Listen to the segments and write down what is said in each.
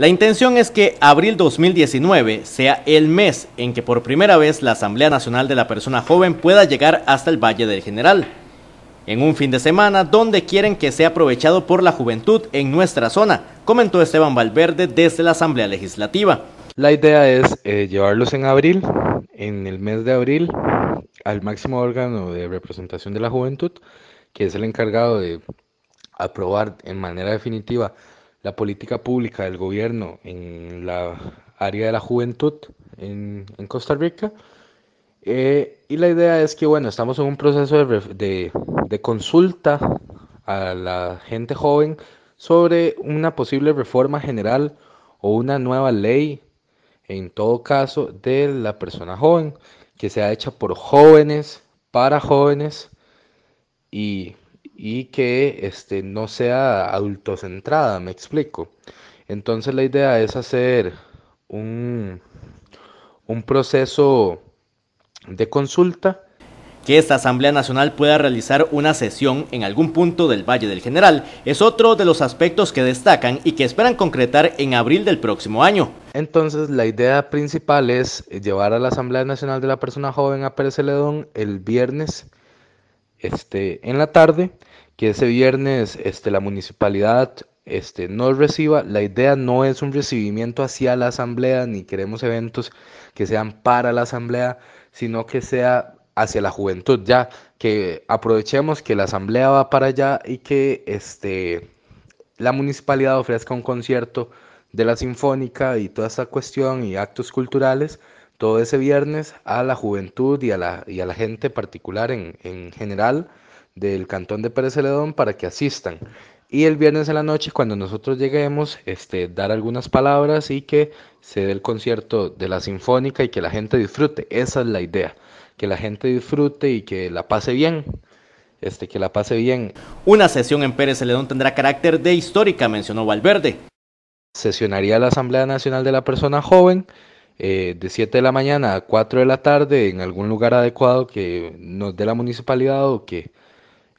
La intención es que abril 2019 sea el mes en que por primera vez la Asamblea Nacional de la Persona Joven pueda llegar hasta el Valle del General, en un fin de semana donde quieren que sea aprovechado por la juventud en nuestra zona, comentó Esteban Valverde desde la Asamblea Legislativa. La idea es eh, llevarlos en abril, en el mes de abril, al máximo órgano de representación de la juventud, que es el encargado de aprobar en manera definitiva la política pública del gobierno en la área de la juventud en, Costa Rica. Eh, y la idea es que, bueno, estamos en un proceso de, consulta a la gente joven sobre una posible reforma general o una nueva ley, en todo caso, de la persona joven, que sea hecha por jóvenes, para jóvenes, y y que este, no sea adultocentrada, me explico. Entonces la idea es hacer un, proceso de consulta que esta Asamblea Nacional pueda realizar una sesión en algún punto del Valle del General es otro de los aspectos que destacan y que esperan concretar en abril del próximo año. Entonces, la idea principal es llevar a la Asamblea Nacional de la Persona Joven a Pérez el viernes este, en la tarde que ese viernes este, la municipalidad este, nos reciba. La idea no es un recibimiento hacia la asamblea, ni queremos eventos que sean para la asamblea, sino que sea hacia la juventud ya, que aprovechemos que la asamblea va para allá y que este, la municipalidad ofrezca un concierto de la sinfónica y toda esta cuestión y actos culturales todo ese viernes a la juventud y a la, y a la gente particular en, en general del Cantón de Pérez Celedón para que asistan. Y el viernes en la noche, cuando nosotros lleguemos, este, dar algunas palabras y que se dé el concierto de la Sinfónica y que la gente disfrute. Esa es la idea, que la gente disfrute y que la pase bien. Este, que la pase bien. Una sesión en Pérez Celedón tendrá carácter de histórica, mencionó Valverde. Sesionaría la Asamblea Nacional de la Persona Joven eh, de 7 de la mañana a 4 de la tarde en algún lugar adecuado que nos dé la municipalidad o que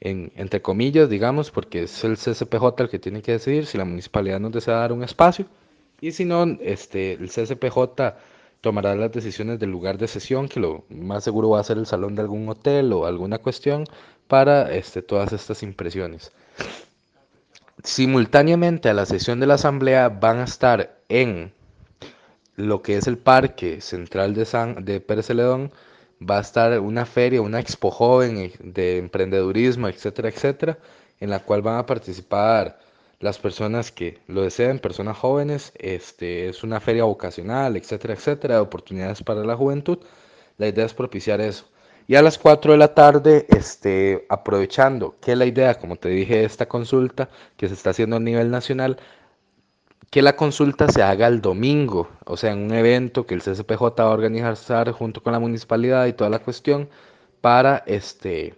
entre comillas, digamos, porque es el CCPJ el que tiene que decidir si la municipalidad nos desea dar un espacio y si no, este, el CCPJ tomará las decisiones del lugar de sesión, que lo más seguro va a ser el salón de algún hotel o alguna cuestión para este, todas estas impresiones. Simultáneamente a la sesión de la asamblea van a estar en lo que es el Parque Central de, San, de Pérez va a estar una feria, una expo joven eh, de emprendedurismo, etcétera, etcétera, en la cual van a participar las personas que lo deseen, personas jóvenes, este, es una feria vocacional, etcétera, etcétera, de oportunidades para la juventud. La idea es propiciar eso. Y a las 4 de la tarde, este, aprovechando que la idea, como te dije, de esta consulta que se está haciendo a nivel nacional, que la consulta se haga el domingo, o sea, en un evento que el CSPJ va a organizar junto con la municipalidad y toda la cuestión para este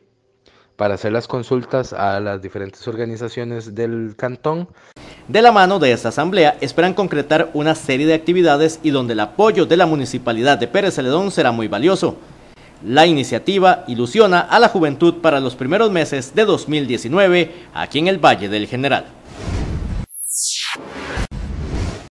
para hacer las consultas a las diferentes organizaciones del cantón. De la mano de esta asamblea esperan concretar una serie de actividades y donde el apoyo de la municipalidad de Pérez Celedón será muy valioso. La iniciativa ilusiona a la juventud para los primeros meses de 2019 aquí en el Valle del General.